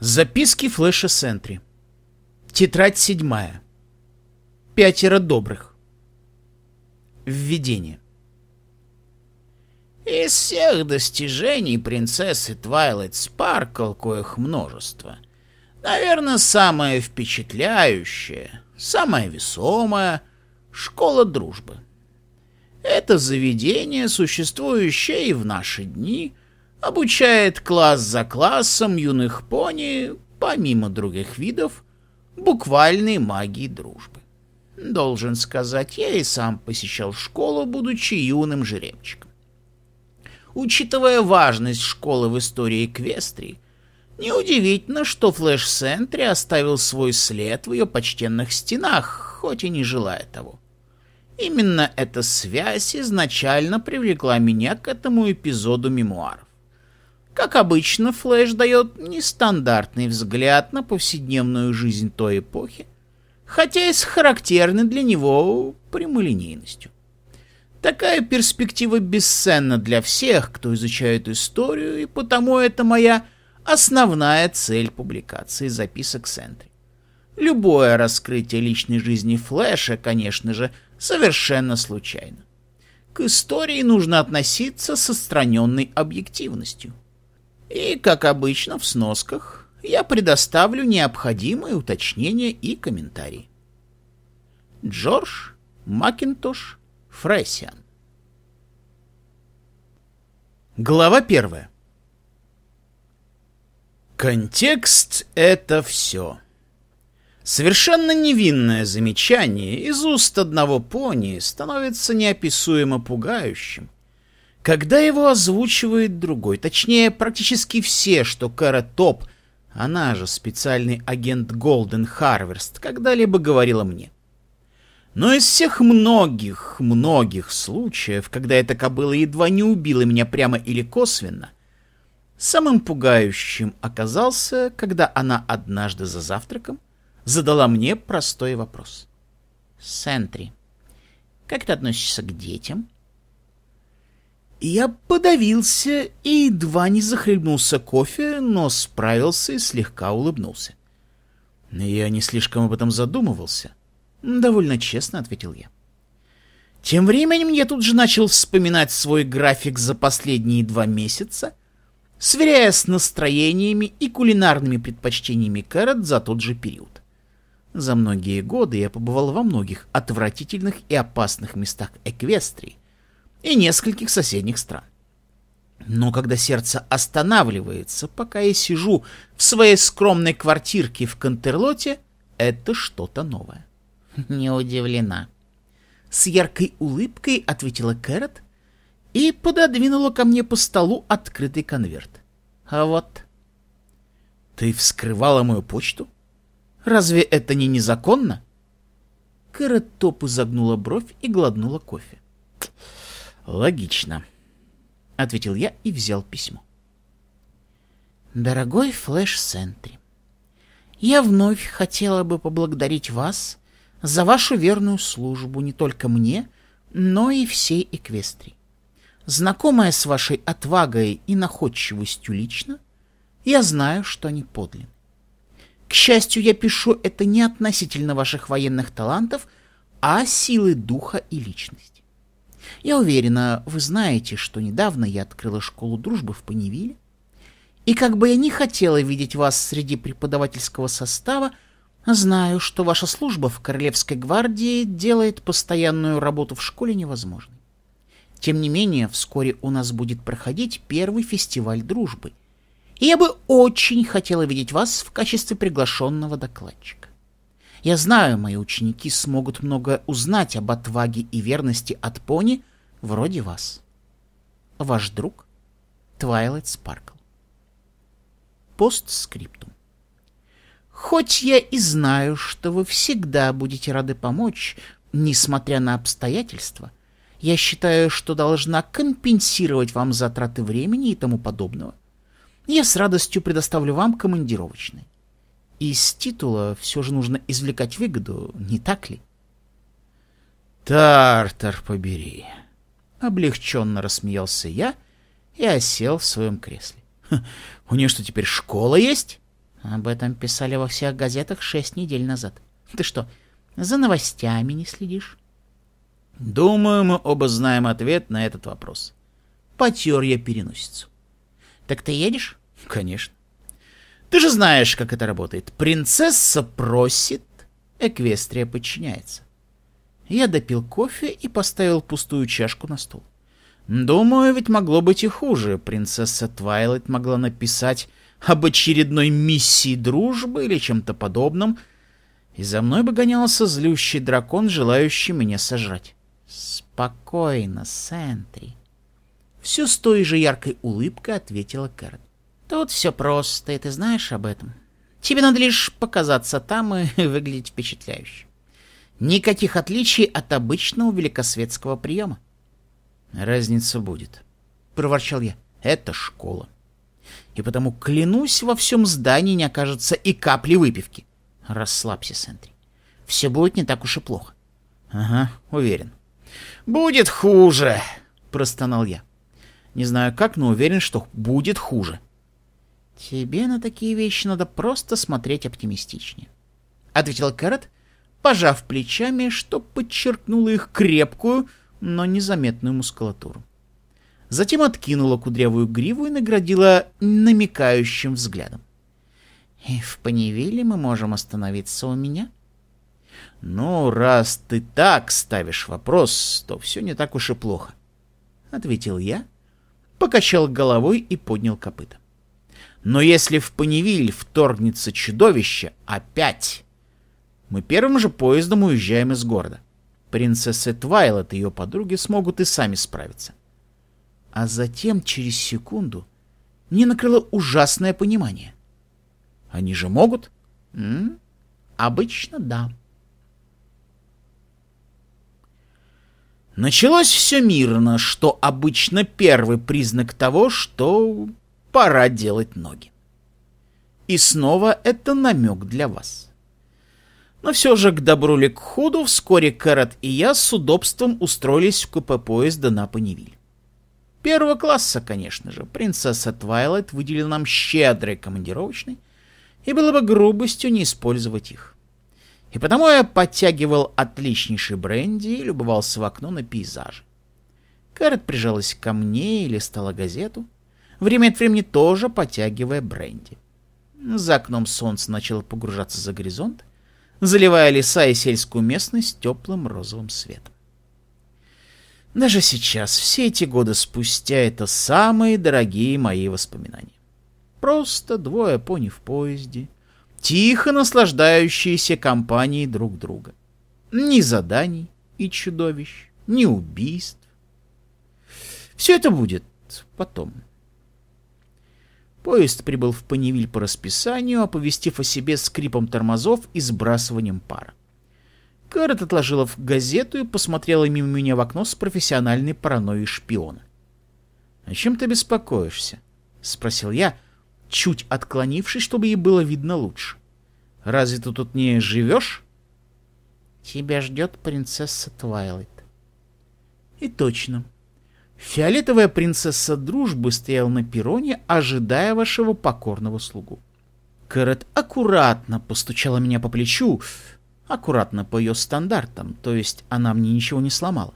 Записки Флэша Сентри. Тетрадь седьмая. Пятеро добрых. Введение. Из всех достижений принцессы Твайлайт Спаркл, коих множество, наверное, самое впечатляющее, самое весомое — школа дружбы. Это заведение, существующее и в наши дни — обучает класс за классом юных пони, помимо других видов, буквальной магии дружбы. Должен сказать, я и сам посещал школу, будучи юным жеребчиком. Учитывая важность школы в истории Квестрии, неудивительно, что флэш Сентри оставил свой след в ее почтенных стенах, хоть и не желая того. Именно эта связь изначально привлекла меня к этому эпизоду мемуаров. Как обычно, Флэш дает нестандартный взгляд на повседневную жизнь той эпохи, хотя и с характерной для него прямолинейностью. Такая перспектива бесценна для всех, кто изучает историю, и потому это моя основная цель публикации записок Сентри. Любое раскрытие личной жизни Флэша, конечно же, совершенно случайно. К истории нужно относиться с отстраненной объективностью – и, как обычно, в сносках я предоставлю необходимые уточнения и комментарии. Джордж Макинтош Фрайсиан Глава первая Контекст — это все. Совершенно невинное замечание из уст одного пони становится неописуемо пугающим, когда его озвучивает другой, точнее, практически все, что Кара Топ, она же специальный агент Голден Харверст, когда-либо говорила мне. Но из всех многих, многих случаев, когда эта кобыла едва не убила меня прямо или косвенно, самым пугающим оказался, когда она однажды за завтраком задала мне простой вопрос. «Сентри, как ты относишься к детям?» Я подавился и едва не захлебнулся кофе, но справился и слегка улыбнулся. Я не слишком об этом задумывался. Довольно честно ответил я. Тем временем я тут же начал вспоминать свой график за последние два месяца, сверяя с настроениями и кулинарными предпочтениями Кэрот за тот же период. За многие годы я побывал во многих отвратительных и опасных местах Эквестрии, и нескольких соседних стран. Но когда сердце останавливается, пока я сижу в своей скромной квартирке в Кантерлоте, это что-то новое. Не удивлена. С яркой улыбкой ответила Кэрот и пододвинула ко мне по столу открытый конверт. А вот... Ты вскрывала мою почту? Разве это не незаконно? Кэрот топ изогнула бровь и глотнула кофе. «Логично», — ответил я и взял письмо. «Дорогой Флэш Сентри, я вновь хотела бы поблагодарить вас за вашу верную службу не только мне, но и всей Эквестрии. Знакомая с вашей отвагой и находчивостью лично, я знаю, что они подлинны. К счастью, я пишу это не относительно ваших военных талантов, а силы духа и личности. Я уверена, вы знаете, что недавно я открыла школу дружбы в Паневиле. И как бы я не хотела видеть вас среди преподавательского состава, знаю, что ваша служба в Королевской гвардии делает постоянную работу в школе невозможной. Тем не менее, вскоре у нас будет проходить первый фестиваль дружбы. И я бы очень хотела видеть вас в качестве приглашенного докладчика. Я знаю, мои ученики смогут много узнать об отваге и верности от пони вроде вас. Ваш друг Твайлайт Спаркл. Постскриптум. Хоть я и знаю, что вы всегда будете рады помочь, несмотря на обстоятельства, я считаю, что должна компенсировать вам затраты времени и тому подобного. Я с радостью предоставлю вам командировочный. Из титула все же нужно извлекать выгоду, не так ли? «Тартар побери!» — облегченно рассмеялся я и осел в своем кресле. «У нее что, теперь школа есть?» Об этом писали во всех газетах шесть недель назад. Ты что, за новостями не следишь? Думаю, мы оба знаем ответ на этот вопрос. Потер я переносицу. Так ты едешь? Конечно. Ты же знаешь, как это работает. Принцесса просит, Эквестрия подчиняется. Я допил кофе и поставил пустую чашку на стол. Думаю, ведь могло быть и хуже. Принцесса Твайлайт могла написать об очередной миссии дружбы или чем-то подобном, и за мной бы гонялся злющий дракон, желающий меня сожрать. Спокойно, Сентри. Все с той же яркой улыбкой ответила Кэрот. Тут все просто, и ты знаешь об этом. Тебе надо лишь показаться там и выглядеть впечатляюще. Никаких отличий от обычного великосветского приема. Разница будет, — проворчал я. Это школа. И потому, клянусь, во всем здании не окажется и капли выпивки. Расслабься, Сентри. Все будет не так уж и плохо. Ага, уверен. Будет хуже, — простонал я. Не знаю как, но уверен, что будет хуже. «Тебе на такие вещи надо просто смотреть оптимистичнее», — ответил Кэррот, пожав плечами, что подчеркнуло их крепкую, но незаметную мускулатуру. Затем откинула кудрявую гриву и наградила намекающим взглядом. «И в Паневиле мы можем остановиться у меня?» «Ну, раз ты так ставишь вопрос, то все не так уж и плохо», — ответил я, покачал головой и поднял копыта. Но если в Паневиль вторгнется чудовище, опять... Мы первым же поездом уезжаем из города. Принцесса Твайлет и ее подруги смогут и сами справиться. А затем, через секунду, мне накрыло ужасное понимание. Они же могут? М -м обычно да. Началось все мирно, что обычно первый признак того, что пора делать ноги. И снова это намек для вас. Но все же к добру ли к худу вскоре Кэрот и я с удобством устроились в купе поезда на Паневиль. Первого класса, конечно же, принцесса Твайлайт выделила нам щедрый командировочный, и было бы грубостью не использовать их. И потому я подтягивал отличнейший бренди и любовался в окно на пейзажи. Кэрот прижалась ко мне и листала газету — время от времени тоже потягивая бренди. За окном солнце начало погружаться за горизонт, заливая леса и сельскую местность теплым розовым светом. Даже сейчас, все эти годы спустя, это самые дорогие мои воспоминания. Просто двое пони в поезде, тихо наслаждающиеся компанией друг друга. Ни заданий и чудовищ, ни убийств. Все это будет потом. — Поезд прибыл в Паневиль по расписанию, оповестив о себе скрипом тормозов и сбрасыванием пара. Кэррот отложила в газету и посмотрела мимо меня в окно с профессиональной паранойей шпиона. «О чем ты беспокоишься?» — спросил я, чуть отклонившись, чтобы ей было видно лучше. «Разве ты тут не живешь?» «Тебя ждет принцесса Твайлайт». И точно. Фиолетовая принцесса дружбы стояла на перроне, ожидая вашего покорного слугу. Кэрот аккуратно постучала меня по плечу, аккуратно по ее стандартам, то есть она мне ничего не сломала.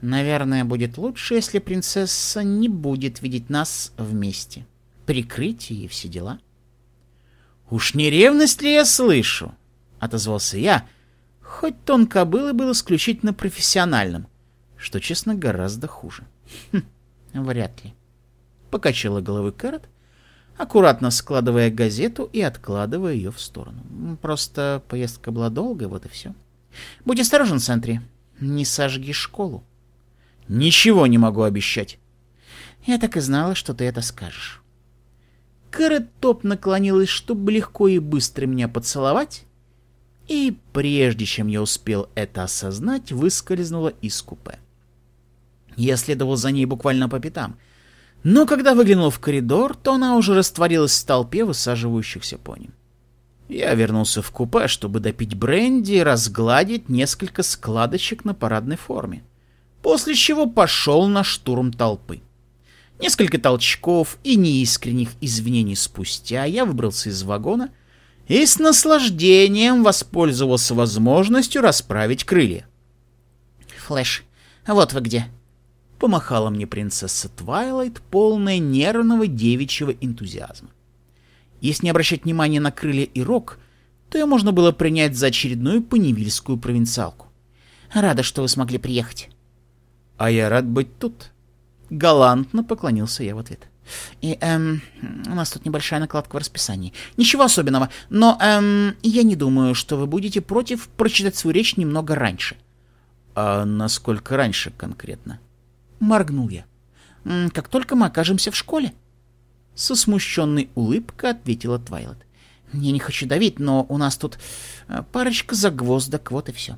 Наверное, будет лучше, если принцесса не будет видеть нас вместе. Прикрытие и все дела. «Уж не ревность ли я слышу?» — отозвался я, хоть тон кобылы был исключительно профессиональным что, честно, гораздо хуже. Хм, вряд ли. Покачала головой Кэрот, аккуратно складывая газету и откладывая ее в сторону. Просто поездка была долгая, вот и все. Будь осторожен, Сентри. Не сожги школу. Ничего не могу обещать. Я так и знала, что ты это скажешь. Кэрот топ наклонилась, чтобы легко и быстро меня поцеловать, и прежде чем я успел это осознать, выскользнула из купе. Я следовал за ней буквально по пятам. Но когда выглянул в коридор, то она уже растворилась в толпе высаживающихся пони. Я вернулся в купе, чтобы допить бренди и разгладить несколько складочек на парадной форме. После чего пошел на штурм толпы. Несколько толчков и неискренних извинений спустя я выбрался из вагона и с наслаждением воспользовался возможностью расправить крылья. «Флэш, вот вы где!» помахала мне принцесса Твайлайт, полная нервного девичьего энтузиазма. Если не обращать внимания на крылья и рог, то ее можно было принять за очередную поневильскую провинциалку. «Рада, что вы смогли приехать». «А я рад быть тут». Галантно поклонился я в ответ. «И, эм, у нас тут небольшая накладка в расписании. Ничего особенного, но, эм, я не думаю, что вы будете против прочитать свою речь немного раньше». «А насколько раньше конкретно?» моргнул я. «Как только мы окажемся в школе». Со смущенной улыбкой ответила Твайлет. «Я не хочу давить, но у нас тут э, парочка загвоздок, вот и все».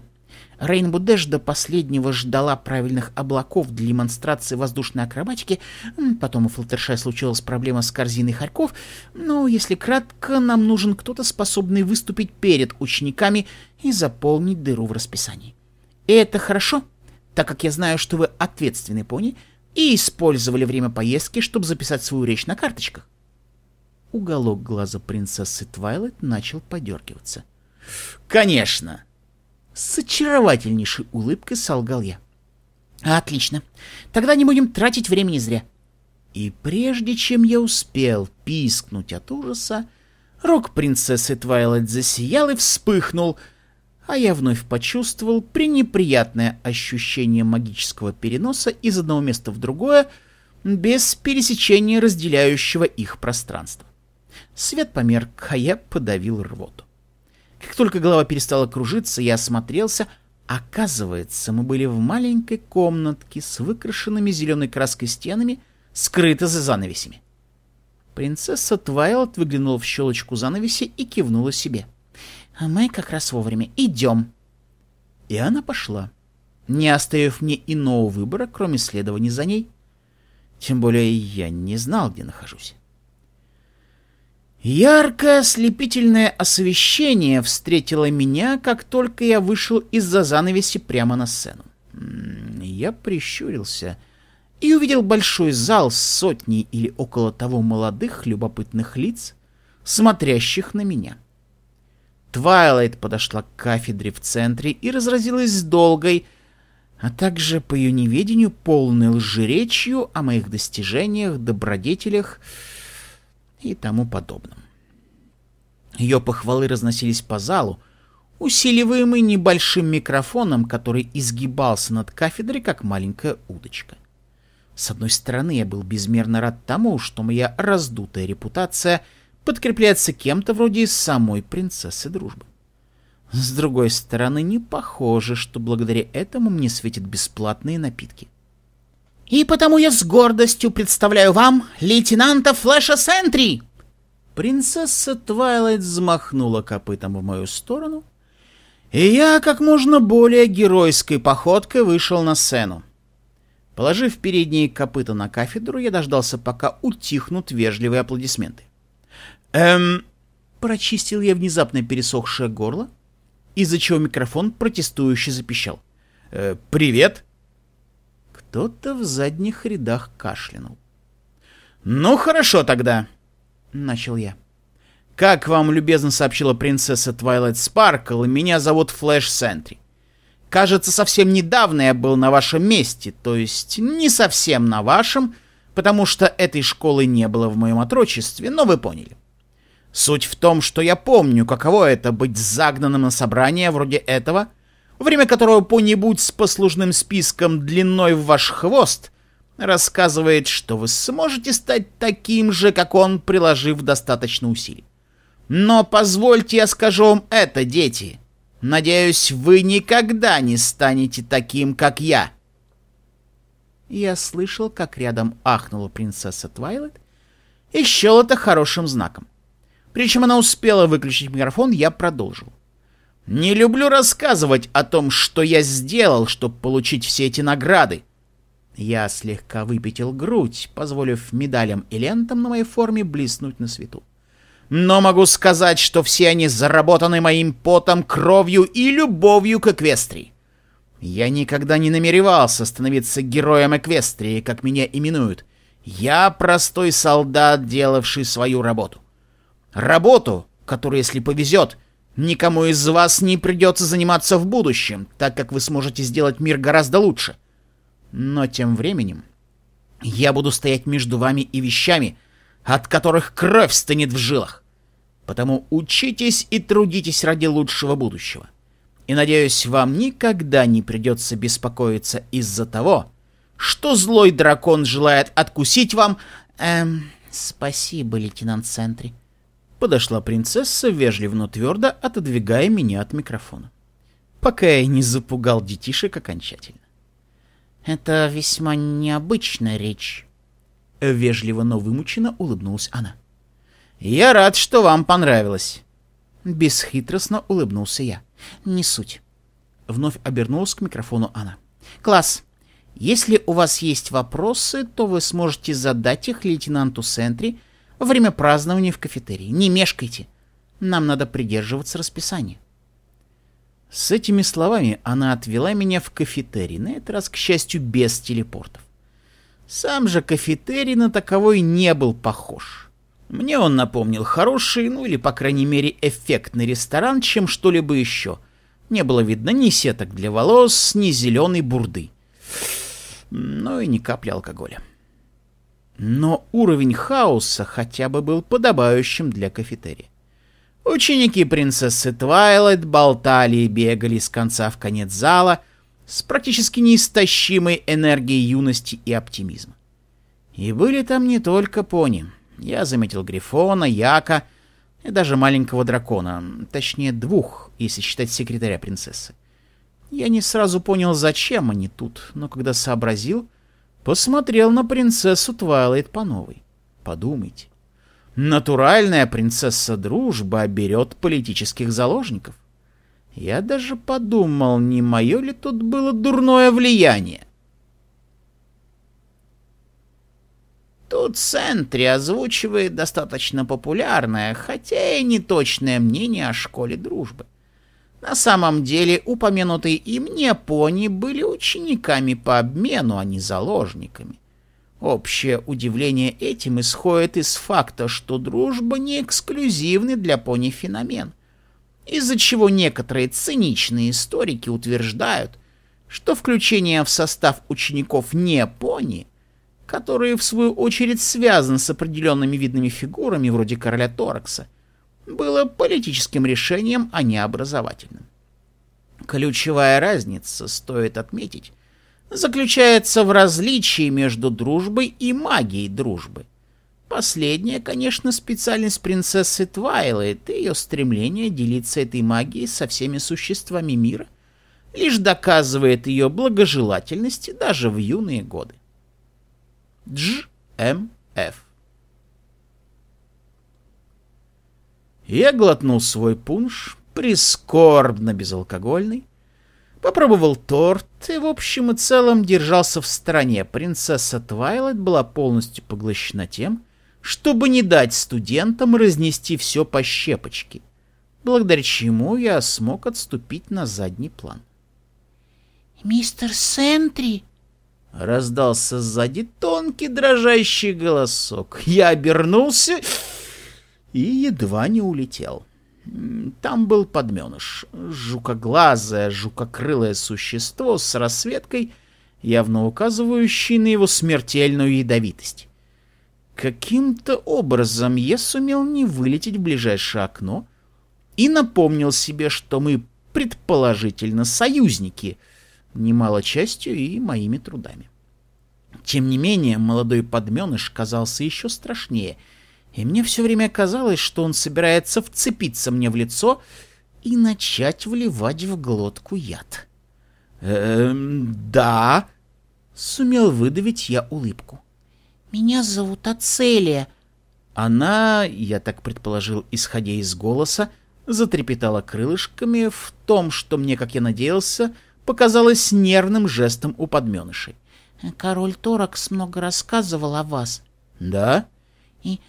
Рейнбу Дэш до последнего ждала правильных облаков для демонстрации воздушной акробатики, потом у Флаттершай случилась проблема с корзиной хорьков, но, если кратко, нам нужен кто-то, способный выступить перед учениками и заполнить дыру в расписании. И это хорошо — так как я знаю, что вы ответственный пони и использовали время поездки, чтобы записать свою речь на карточках. Уголок глаза принцессы Твайлайт начал подергиваться. «Конечно!» С очаровательнейшей улыбкой солгал я. «Отлично. Тогда не будем тратить времени зря». И прежде чем я успел пискнуть от ужаса, рог принцессы Твайлайт засиял и вспыхнул — а я вновь почувствовал пренеприятное ощущение магического переноса из одного места в другое, без пересечения разделяющего их пространства. Свет померк, а я подавил рвоту. Как только голова перестала кружиться, я осмотрелся. Оказывается, мы были в маленькой комнатке с выкрашенными зеленой краской стенами, скрыто за занавесями. Принцесса Твайлот выглянула в щелочку занавеси и кивнула себе. — а мы как раз вовремя. Идем. И она пошла, не оставив мне иного выбора, кроме следования за ней. Тем более я не знал, где нахожусь. Яркое ослепительное освещение встретило меня, как только я вышел из-за занавеси прямо на сцену. Я прищурился и увидел большой зал с сотней или около того молодых любопытных лиц, смотрящих на меня. Твайлайт подошла к кафедре в центре и разразилась долгой, а также, по ее неведению, полной лжеречью о моих достижениях, добродетелях и тому подобном. Ее похвалы разносились по залу, усиливаемый небольшим микрофоном, который изгибался над кафедрой, как маленькая удочка. С одной стороны, я был безмерно рад тому, что моя раздутая репутация — подкрепляется кем-то вроде самой принцессы дружбы. С другой стороны, не похоже, что благодаря этому мне светят бесплатные напитки. И потому я с гордостью представляю вам лейтенанта Флэша Сентри! Принцесса Твайлайт взмахнула копытом в мою сторону, и я как можно более геройской походкой вышел на сцену. Положив передние копыта на кафедру, я дождался, пока утихнут вежливые аплодисменты. Эм... Прочистил я внезапно пересохшее горло, из-за чего микрофон протестующе запищал. Э, «Привет!» Кто-то в задних рядах кашлянул. «Ну хорошо тогда», — начал я. «Как вам любезно сообщила принцесса Твайлайт Спаркл, меня зовут Флэш Сентри. Кажется, совсем недавно я был на вашем месте, то есть не совсем на вашем, потому что этой школы не было в моем отрочестве, но вы поняли. Суть в том, что я помню, каково это быть загнанным на собрание вроде этого, время которого по-нибудь с послужным списком длиной в ваш хвост рассказывает, что вы сможете стать таким же, как он, приложив достаточно усилий. Но позвольте я скажу вам это, дети. Надеюсь, вы никогда не станете таким, как я. Я слышал, как рядом ахнула принцесса Твайлет и счел это хорошим знаком. Причем она успела выключить микрофон, я продолжил. «Не люблю рассказывать о том, что я сделал, чтобы получить все эти награды». Я слегка выпятил грудь, позволив медалям и лентам на моей форме блеснуть на свету. «Но могу сказать, что все они заработаны моим потом, кровью и любовью к Эквестрии. Я никогда не намеревался становиться героем Эквестрии, как меня именуют. Я простой солдат, делавший свою работу. Работу, которую, если повезет, никому из вас не придется заниматься в будущем, так как вы сможете сделать мир гораздо лучше. Но тем временем я буду стоять между вами и вещами, от которых кровь стынет в жилах. Потому учитесь и трудитесь ради лучшего будущего. И надеюсь, вам никогда не придется беспокоиться из-за того, что злой дракон желает откусить вам... Эм, спасибо, лейтенант Сентри подошла принцесса, вежливо, но твердо отодвигая меня от микрофона. Пока я не запугал детишек окончательно. «Это весьма необычная речь», — вежливо, но вымученно улыбнулась она. «Я рад, что вам понравилось». Бесхитростно улыбнулся я. «Не суть». Вновь обернулась к микрофону Анна. «Класс, если у вас есть вопросы, то вы сможете задать их лейтенанту Сентри, во время празднования в кафетерии. Не мешкайте. Нам надо придерживаться расписания. С этими словами она отвела меня в кафетерий, на этот раз, к счастью, без телепортов. Сам же кафетерий на таковой не был похож. Мне он напомнил хороший, ну или, по крайней мере, эффектный ресторан, чем что-либо еще. Не было видно ни сеток для волос, ни зеленой бурды. Ну и ни капли алкоголя. Но уровень хаоса хотя бы был подобающим для кафетерии. Ученики принцессы Твайлайт болтали и бегали с конца в конец зала с практически неистощимой энергией юности и оптимизма. И были там не только пони. Я заметил Грифона, Яка и даже маленького дракона, точнее двух, если считать секретаря принцессы. Я не сразу понял, зачем они тут, но когда сообразил — Посмотрел на принцессу Твайлайт по новой. Подумайте. Натуральная принцесса дружба берет политических заложников. Я даже подумал, не мое ли тут было дурное влияние. Тут Сентри озвучивает достаточно популярное, хотя и неточное мнение о школе дружбы. На самом деле упомянутые им неопони были учениками по обмену, а не заложниками. Общее удивление этим исходит из факта, что дружба не эксклюзивный для пони феномен, из-за чего некоторые циничные историки утверждают, что включение в состав учеников не пони, которые в свою очередь связаны с определенными видными фигурами вроде короля Торакса, было политическим решением, а не образовательным. Ключевая разница, стоит отметить, заключается в различии между дружбой и магией дружбы. Последняя, конечно, специальность принцессы Твайлайт и ее стремление делиться этой магией со всеми существами мира лишь доказывает ее благожелательность даже в юные годы. Дж. М. Ф. Я глотнул свой пунш, прискорбно безалкогольный, попробовал торт и в общем и целом держался в стороне. Принцесса Твайлайт была полностью поглощена тем, чтобы не дать студентам разнести все по щепочке, благодаря чему я смог отступить на задний план. «Мистер Сентри!» — раздался сзади тонкий дрожащий голосок. Я обернулся и едва не улетел. Там был подменыш, жукоглазое, жукокрылое существо с рассветкой, явно указывающий на его смертельную ядовитость. Каким-то образом я сумел не вылететь в ближайшее окно и напомнил себе, что мы предположительно союзники, немало частью и моими трудами. Тем не менее, молодой подменыш казался еще страшнее — и мне все время казалось, что он собирается вцепиться мне в лицо и начать вливать в глотку яд. «Эм, да...» — сумел выдавить я улыбку. «Меня зовут Ацелия». Она, я так предположил, исходя из голоса, затрепетала крылышками в том, что мне, как я надеялся, показалось нервным жестом у подменышей. «Король Торакс много рассказывал о вас». «Да?» «И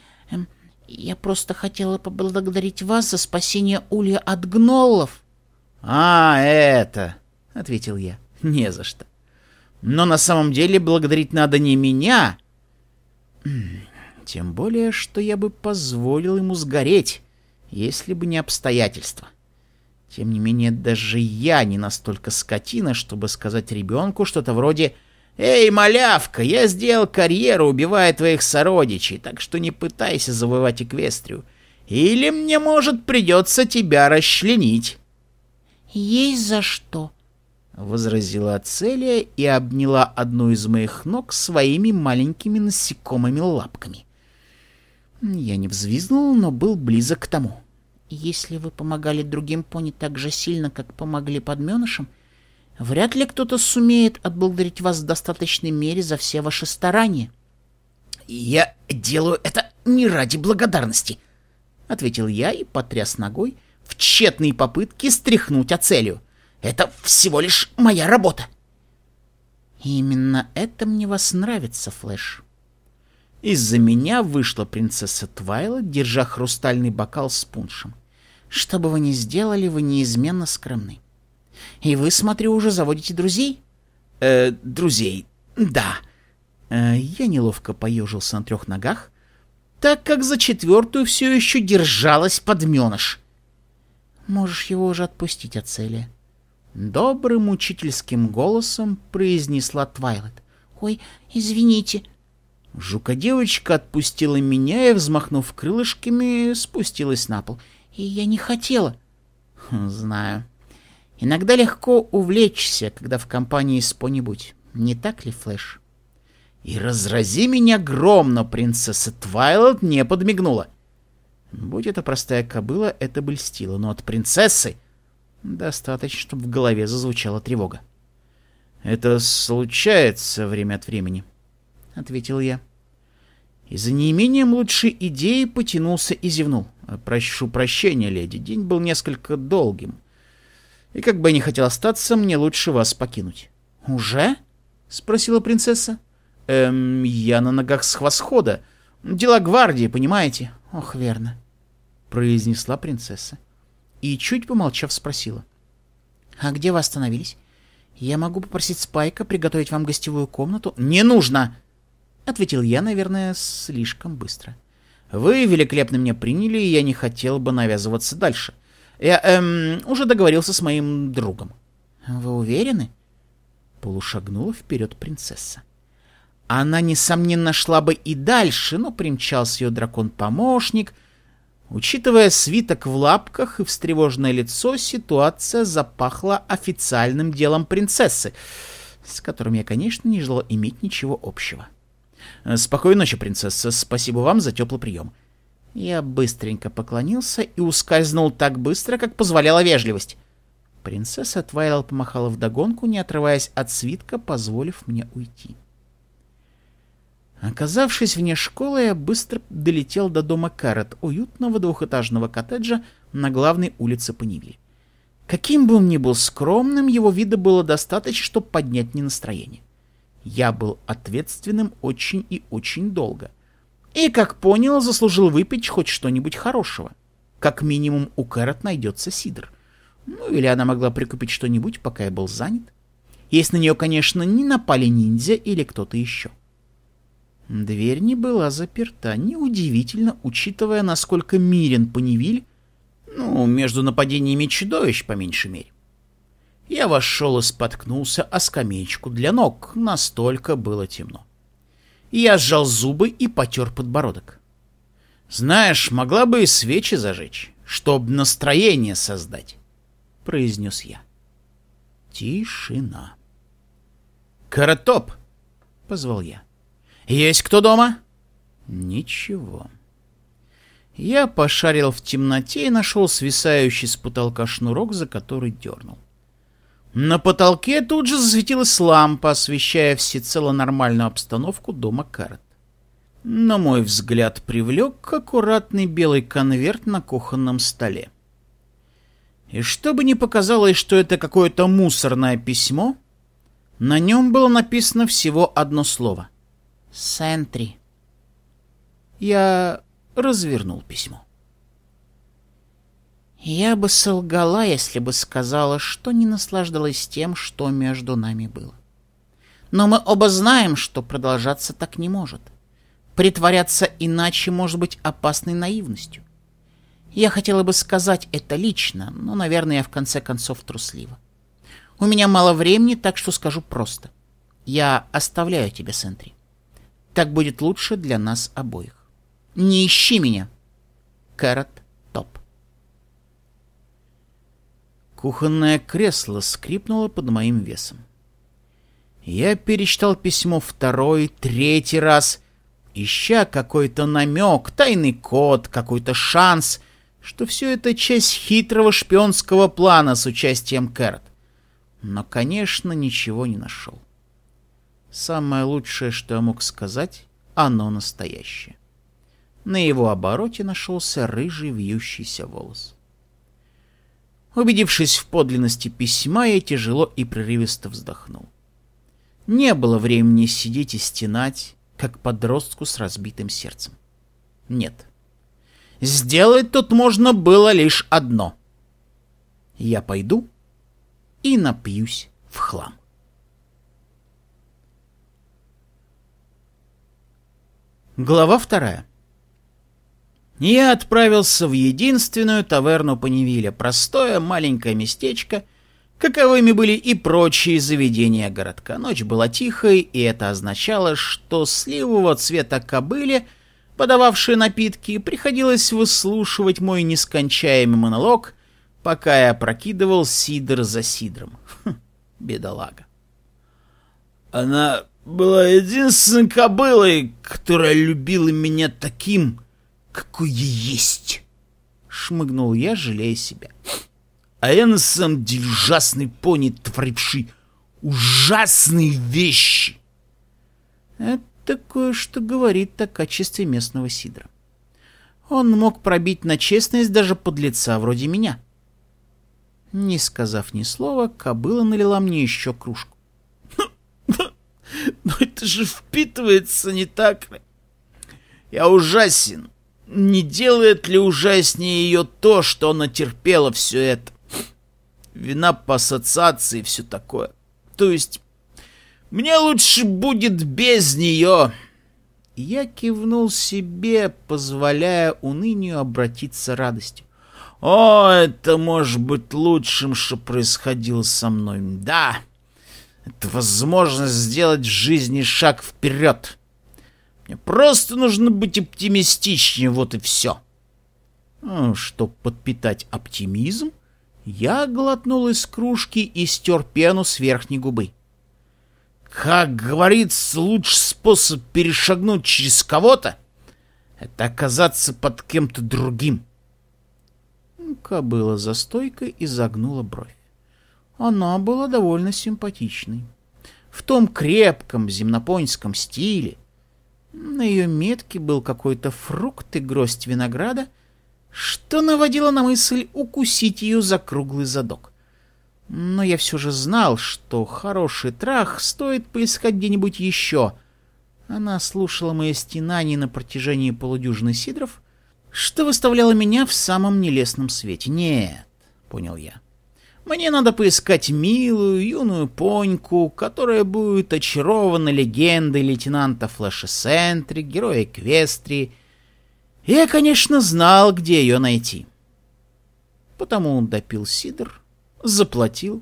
я просто хотела поблагодарить вас за спасение Улья от гноллов. А, это, ответил я. Не за что. Но на самом деле благодарить надо не меня. Тем более, что я бы позволил ему сгореть, если бы не обстоятельства. Тем не менее, даже я не настолько скотина, чтобы сказать ребенку что-то вроде «Эй, малявка, я сделал карьеру, убивая твоих сородичей, так что не пытайся завоевать Эквестрию. Или мне, может, придется тебя расчленить». «Есть за что», — возразила Целия и обняла одну из моих ног своими маленькими насекомыми лапками. Я не взвизгнул, но был близок к тому. «Если вы помогали другим пони так же сильно, как помогли подменышам, — Вряд ли кто-то сумеет отблагодарить вас в достаточной мере за все ваши старания. «Я делаю это не ради благодарности», — ответил я и потряс ногой в тщетной попытки стряхнуть оцелью. «Это всего лишь моя работа». «Именно это мне вас нравится, Флэш». Из-за меня вышла принцесса Твайла, держа хрустальный бокал с пуншем. «Что бы вы ни сделали, вы неизменно скромны. И вы, смотрю, уже заводите друзей? Э, друзей, да. Э, я неловко поежился на трех ногах, так как за четвертую все еще держалась подменыш. Можешь его уже отпустить от цели. Добрым учительским голосом произнесла Твайлет. «Ой, извините». Жука-девочка отпустила меня и, взмахнув крылышками, спустилась на пол. «И я не хотела». Хм, «Знаю», Иногда легко увлечься, когда в компании с понибудь. Не так ли, Флэш? И разрази меня громно, принцесса Твайлот не подмигнула. Будь это простая кобыла, это бы льстило, но от принцессы достаточно, чтобы в голове зазвучала тревога. «Это случается время от времени», — ответил я. И за неимением лучшей идеи потянулся и зевнул. «Прошу прощения, леди, день был несколько долгим. И как бы я ни хотел остаться, мне лучше вас покинуть. «Уже?» — спросила принцесса. «Эм, я на ногах с хвосхода. Дела гвардии, понимаете?» «Ох, верно», — произнесла принцесса. И, чуть помолчав, спросила. «А где вы остановились? Я могу попросить Спайка приготовить вам гостевую комнату?» «Не нужно!» — ответил я, наверное, слишком быстро. «Вы великолепно меня приняли, и я не хотел бы навязываться дальше. Я эм, уже договорился с моим другом. Вы уверены? Полушагнула вперед принцесса. Она, несомненно, шла бы и дальше, но примчался ее дракон-помощник. Учитывая свиток в лапках и встревоженное лицо, ситуация запахла официальным делом принцессы, с которым я, конечно, не желал иметь ничего общего. Э, «Спокойной ночи, принцесса. Спасибо вам за теплый прием. Я быстренько поклонился и ускользнул так быстро, как позволяла вежливость. Принцесса Твайлл помахала вдогонку, не отрываясь от свитка, позволив мне уйти. Оказавшись вне школы, я быстро долетел до дома Карет, уютного двухэтажного коттеджа на главной улице Панивиль. Каким бы он ни был скромным, его вида было достаточно, чтобы поднять мне настроение. Я был ответственным очень и очень долго — и, как понял, заслужил выпить хоть что-нибудь хорошего. Как минимум у Кэрот найдется сидр. Ну или она могла прикупить что-нибудь, пока я был занят. Если на нее, конечно, не напали ниндзя или кто-то еще. Дверь не была заперта, неудивительно, учитывая, насколько мирен Паневиль, ну, между нападениями чудовищ, по меньшей мере. Я вошел и споткнулся о скамеечку для ног, настолько было темно и я сжал зубы и потер подбородок. «Знаешь, могла бы и свечи зажечь, чтобы настроение создать», — произнес я. Тишина. «Каратоп!» — позвал я. «Есть кто дома?» «Ничего». Я пошарил в темноте и нашел свисающий с потолка шнурок, за который дернул. На потолке тут же засветилась лампа, освещая всецело нормальную обстановку дома Карет. На мой взгляд привлек аккуратный белый конверт на кухонном столе. И чтобы не показалось, что это какое-то мусорное письмо, на нем было написано всего одно слово — «Сентри». Я развернул письмо. Я бы солгала, если бы сказала, что не наслаждалась тем, что между нами было. Но мы оба знаем, что продолжаться так не может. Притворяться иначе может быть опасной наивностью. Я хотела бы сказать это лично, но, наверное, я в конце концов труслива. У меня мало времени, так что скажу просто. Я оставляю тебя, Сентри. Так будет лучше для нас обоих. Не ищи меня. Кэрот Кухонное кресло скрипнуло под моим весом. Я перечитал письмо второй, третий раз, ища какой-то намек, тайный код, какой-то шанс, что все это часть хитрого шпионского плана с участием Кэрт. Но, конечно, ничего не нашел. Самое лучшее, что я мог сказать, оно настоящее. На его обороте нашелся рыжий вьющийся волос. Убедившись в подлинности письма, я тяжело и прерывисто вздохнул. Не было времени сидеть и стенать, как подростку с разбитым сердцем. Нет. Сделать тут можно было лишь одно. Я пойду и напьюсь в хлам. Глава вторая. Я отправился в единственную таверну Паневиля, простое маленькое местечко, каковыми были и прочие заведения городка. Ночь была тихой, и это означало, что сливого цвета кобыле, подававшие напитки, приходилось выслушивать мой нескончаемый монолог, пока я прокидывал сидр за сидром. Хм, бедолага. Она была единственной кобылой, которая любила меня таким, какое есть!» Шмыгнул я, жалея себя. «А я на самом деле ужасный пони, творивший ужасные вещи!» Это кое-что говорит о качестве местного сидра. Он мог пробить на честность даже подлеца вроде меня. Не сказав ни слова, кобыла налила мне еще кружку. Но это же впитывается, не так Я ужасен, не делает ли ужаснее ее то, что она терпела все это? Вина по ассоциации и все такое. То есть, мне лучше будет без нее. Я кивнул себе, позволяя унынию обратиться радостью. О, это может быть лучшим, что происходило со мной. Да, это возможность сделать в жизни шаг вперед. — сегодня. Просто нужно быть оптимистичнее, вот и все. А, Чтобы подпитать оптимизм, я глотнул из кружки и стер пену с верхней губы. Как говорится, лучший способ перешагнуть через кого-то — это оказаться под кем-то другим. Кобыла за стойкой изогнула бровь. Она была довольно симпатичной. В том крепком земнопонском стиле, на ее метке был какой-то фрукт и гроздь винограда, что наводило на мысль укусить ее за круглый задок. Но я все же знал, что хороший трах стоит поискать где-нибудь еще. Она слушала мои стенания на протяжении полудюжины сидров, что выставляло меня в самом нелестном свете. «Нет», — понял я, мне надо поискать милую, юную поньку, которая будет очарована легендой лейтенанта Флэшесентри, героя Эквестрии. Я, конечно, знал, где ее найти. Потому он допил сидр, заплатил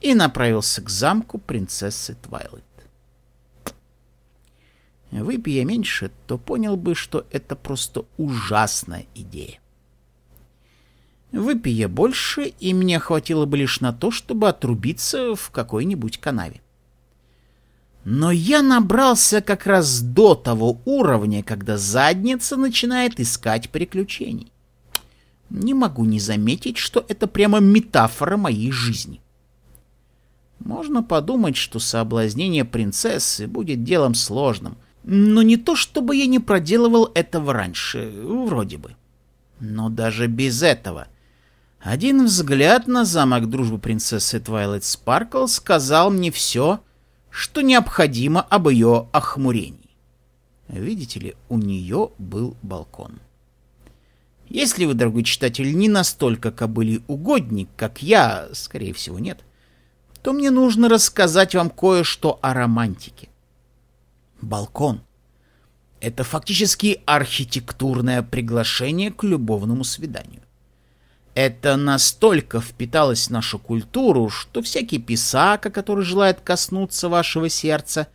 и направился к замку принцессы Твайлайт. Выпья меньше, то понял бы, что это просто ужасная идея. Выпей я больше, и мне хватило бы лишь на то, чтобы отрубиться в какой-нибудь канаве. Но я набрался как раз до того уровня, когда задница начинает искать приключений. Не могу не заметить, что это прямо метафора моей жизни. Можно подумать, что соблазнение принцессы будет делом сложным, но не то чтобы я не проделывал этого раньше, вроде бы. Но даже без этого один взгляд на замок дружбы принцессы Твайлайт Спаркл сказал мне все, что необходимо об ее охмурении. Видите ли, у нее был балкон. Если вы, дорогой читатель, не настолько кобыли угодник, как я, скорее всего, нет, то мне нужно рассказать вам кое-что о романтике. Балкон — это фактически архитектурное приглашение к любовному свиданию. Это настолько впиталось в нашу культуру, что всякий писака, который желает коснуться вашего сердца,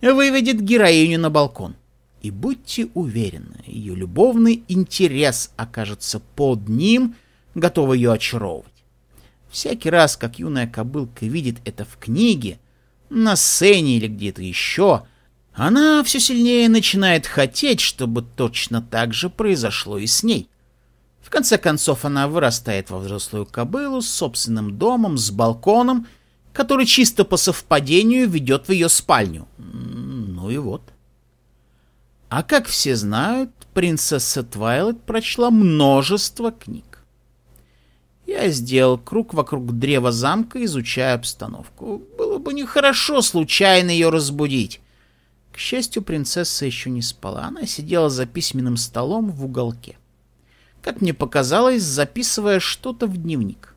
выведет героиню на балкон. И будьте уверены, ее любовный интерес окажется под ним, готовый ее очаровывать. Всякий раз, как юная кобылка видит это в книге, на сцене или где-то еще, она все сильнее начинает хотеть, чтобы точно так же произошло и с ней. В конце концов, она вырастает во взрослую кобылу с собственным домом, с балконом, который чисто по совпадению ведет в ее спальню. Ну и вот. А как все знают, принцесса Твайлет прочла множество книг. Я сделал круг вокруг древа замка, изучая обстановку. Было бы нехорошо случайно ее разбудить. К счастью, принцесса еще не спала. Она сидела за письменным столом в уголке. — как мне показалось, записывая что-то в дневник.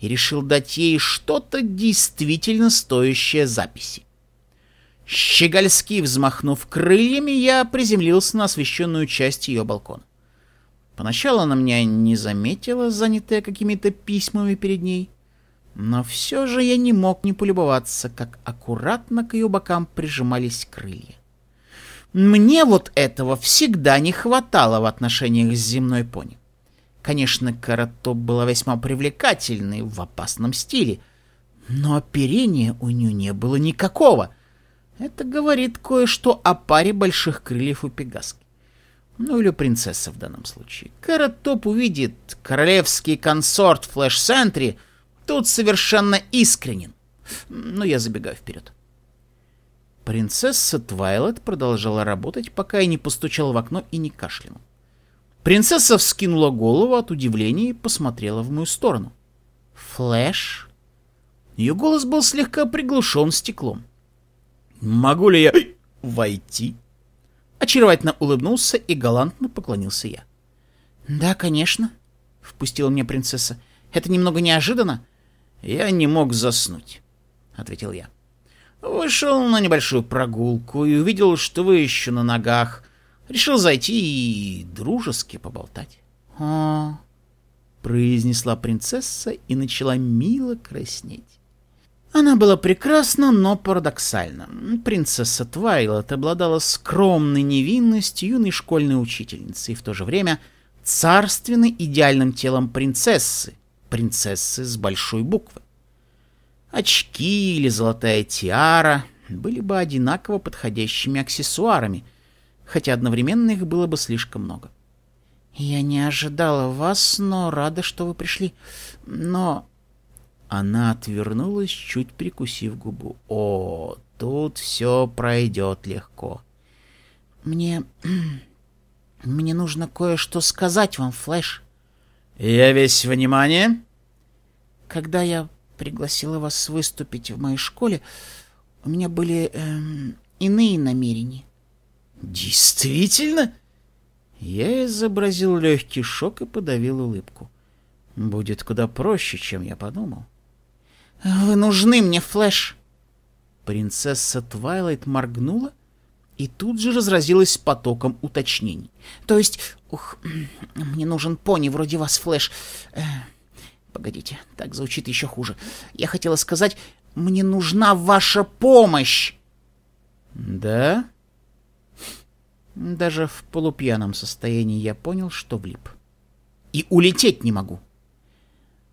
И решил дать ей что-то действительно стоящее записи. Щегольски взмахнув крыльями, я приземлился на освещенную часть ее балкона. Поначалу она меня не заметила, занятая какими-то письмами перед ней. Но все же я не мог не полюбоваться, как аккуратно к ее бокам прижимались крылья. Мне вот этого всегда не хватало в отношениях с земной пони. Конечно, Карато была весьма привлекательной в опасном стиле, но оперения у нее не было никакого. Это говорит кое-что о паре больших крыльев у Пегаски. Ну или принцесса в данном случае. Каратоп увидит королевский консорт флэш центре тут совершенно искренен. Но ну, я забегаю вперед. Принцесса Твайлет продолжала работать, пока я не постучал в окно и не кашлянул. Принцесса вскинула голову от удивления и посмотрела в мою сторону. «Флэш?» Ее голос был слегка приглушен стеклом. «Могу ли я войти?» Очаровательно улыбнулся и галантно поклонился я. «Да, конечно», — впустила меня принцесса. «Это немного неожиданно». «Я не мог заснуть», — ответил я. Вышел на небольшую прогулку и увидел, что вы еще на ногах. Решил зайти и дружески поболтать. — А, произнесла принцесса и начала мило краснеть. Она была прекрасна, но парадоксальна. Принцесса Твайлет обладала скромной невинностью юной школьной учительницы и в то же время царственной идеальным телом принцессы, принцессы с большой буквы. Очки или золотая тиара были бы одинаково подходящими аксессуарами, хотя одновременно их было бы слишком много. «Я не ожидала вас, но рада, что вы пришли. Но...» Она отвернулась, чуть прикусив губу. «О, тут все пройдет легко. Мне... мне нужно кое-что сказать вам, Флэш». «Я весь внимание?» «Когда я пригласила вас выступить в моей школе, у меня были эм, иные намерения. Действительно? Я изобразил легкий шок и подавил улыбку. Будет куда проще, чем я подумал. Вы нужны мне, Флэш. Принцесса Твайлайт моргнула и тут же разразилась потоком уточнений. То есть, ух, мне нужен пони вроде вас, Флэш. Э, Погодите, так звучит еще хуже. Я хотела сказать, мне нужна ваша помощь. Да? Даже в полупьяном состоянии я понял, что влип. И улететь не могу.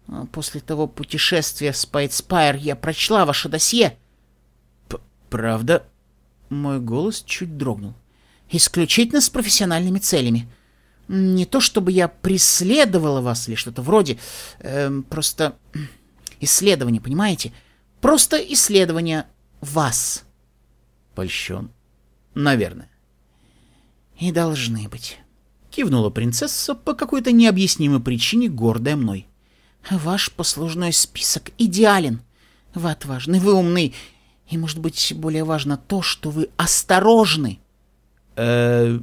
А после того путешествия в Спайтспайр я прочла ваше досье. П Правда? Мой голос чуть дрогнул. Исключительно с профессиональными целями. — не то чтобы я преследовала вас или что-то вроде, э, просто исследование, понимаете? Просто исследование вас. Польщен. Наверное. И должны быть. Кивнула принцесса по какой-то необъяснимой причине, гордая мной. Ваш послужной список идеален. Вы отважны, вы умны. И, может быть, более важно то, что вы осторожны. э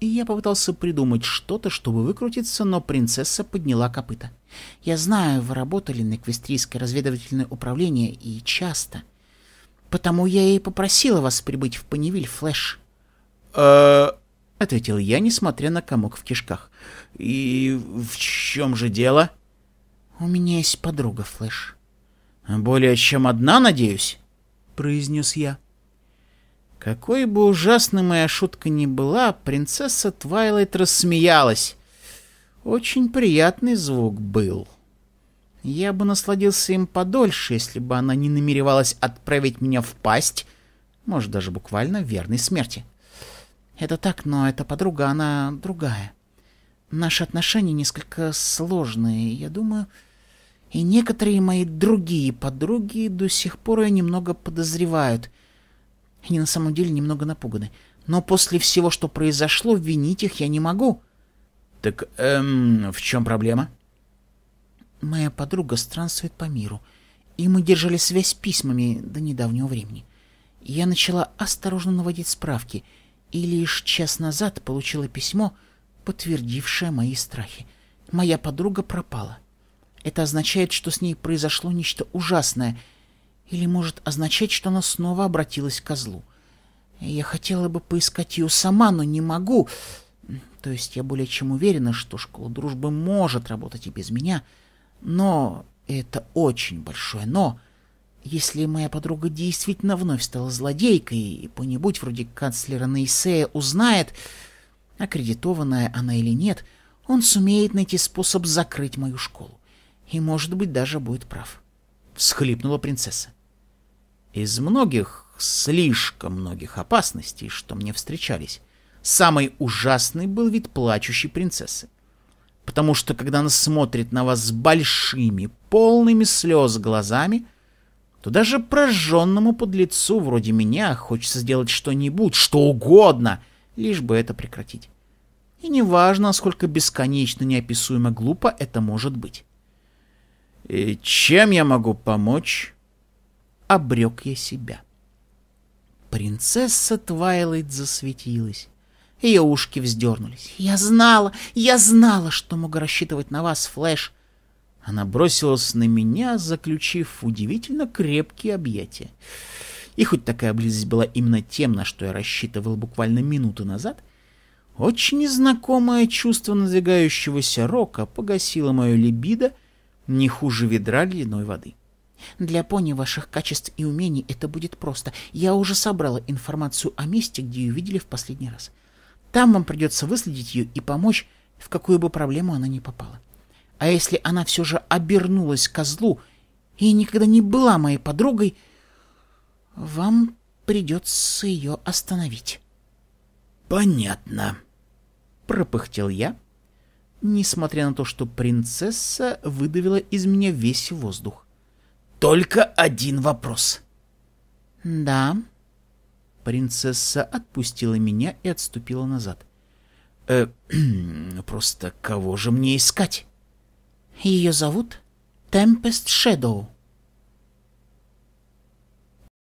и я попытался придумать что-то, чтобы выкрутиться, но принцесса подняла копыта. «Я знаю, вы работали на Эквестрийское разведывательное управление, и часто. Потому я и попросила вас прибыть в Паневиль, Флэш». «Э-э...» — ответил я, несмотря на комок в кишках. «И в чем же дело?» «У меня есть подруга, Флэш». «Более чем одна, надеюсь?» — произнес я. Какой бы ужасной моя шутка ни была, принцесса Твайлайт рассмеялась. Очень приятный звук был. Я бы насладился им подольше, если бы она не намеревалась отправить меня в пасть, может, даже буквально в верной смерти. Это так, но эта подруга, она другая. Наши отношения несколько сложные, я думаю, и некоторые мои другие подруги до сих пор ее немного подозревают — они на самом деле немного напуганы. Но после всего, что произошло, винить их я не могу. Так, эм, в чем проблема? Моя подруга странствует по миру, и мы держали связь письмами до недавнего времени. Я начала осторожно наводить справки, и лишь час назад получила письмо, подтвердившее мои страхи. Моя подруга пропала. Это означает, что с ней произошло нечто ужасное — или может означать, что она снова обратилась к козлу. Я хотела бы поискать ее сама, но не могу. То есть я более чем уверена, что школа дружбы может работать и без меня. Но это очень большое «но». Если моя подруга действительно вновь стала злодейкой, и по-нибудь вроде канцлера Нейсея узнает, аккредитованная она или нет, он сумеет найти способ закрыть мою школу. И, может быть, даже будет прав. Всхлипнула принцесса. Из многих, слишком многих опасностей, что мне встречались, самый ужасный был вид плачущей принцессы. Потому что, когда она смотрит на вас с большими, полными слез глазами, то даже прожженному подлецу вроде меня хочется сделать что-нибудь, что угодно, лишь бы это прекратить. И неважно, насколько бесконечно неописуемо глупо это может быть. И чем я могу помочь? обрек я себя. Принцесса Твайлайт засветилась. Ее ушки вздернулись. «Я знала, я знала, что могу рассчитывать на вас, Флэш!» Она бросилась на меня, заключив удивительно крепкие объятия. И хоть такая близость была именно тем, на что я рассчитывал буквально минуту назад, очень незнакомое чувство надвигающегося рока погасило мою либидо не хуже ведра ледяной воды. Для пони ваших качеств и умений это будет просто. Я уже собрала информацию о месте, где ее видели в последний раз. Там вам придется выследить ее и помочь, в какую бы проблему она ни попала. А если она все же обернулась козлу и никогда не была моей подругой, вам придется ее остановить. «Понятно», — пропыхтел я, несмотря на то, что принцесса выдавила из меня весь воздух только один вопрос». «Да». Принцесса отпустила меня и отступила назад. «Э, просто кого же мне искать?» «Ее зовут Темпест Шэдоу».